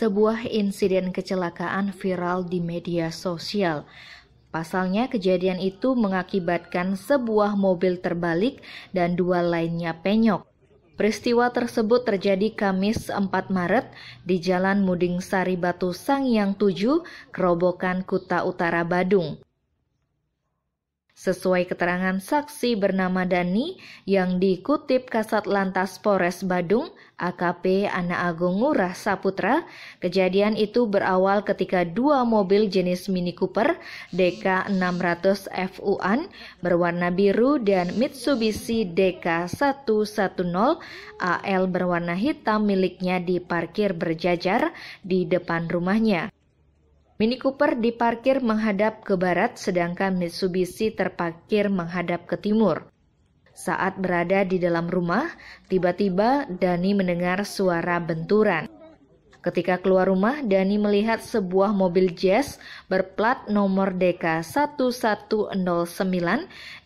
Sebuah insiden kecelakaan viral di media sosial. Pasalnya kejadian itu mengakibatkan sebuah mobil terbalik dan dua lainnya penyok. Peristiwa tersebut terjadi Kamis 4 Maret di Jalan Muding Sari Batu Sangyang 7, Kerobokan Kuta Utara Badung. Sesuai keterangan saksi bernama Dani yang dikutip Kasat Lantas Polres Badung, AKP Ana Agung Ngurah Saputra, kejadian itu berawal ketika dua mobil jenis Mini Cooper DK 600 FUAN berwarna biru dan Mitsubishi DK 110 AL berwarna hitam miliknya diparkir berjajar di depan rumahnya. Mini Cooper diparkir menghadap ke barat, sedangkan Mitsubishi terparkir menghadap ke timur. Saat berada di dalam rumah, tiba-tiba Dani mendengar suara benturan. Ketika keluar rumah, Dani melihat sebuah mobil jazz berplat nomor DK 1109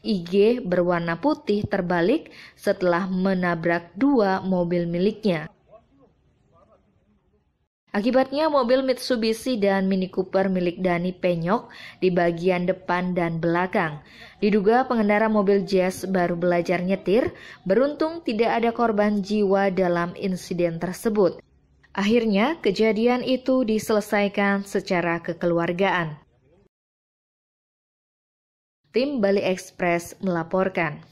IG berwarna putih terbalik setelah menabrak dua mobil miliknya. Akibatnya mobil Mitsubishi dan Mini Cooper milik Dani penyok di bagian depan dan belakang. Diduga pengendara mobil Jazz baru belajar nyetir, beruntung tidak ada korban jiwa dalam insiden tersebut. Akhirnya kejadian itu diselesaikan secara kekeluargaan. Tim Bali Express melaporkan.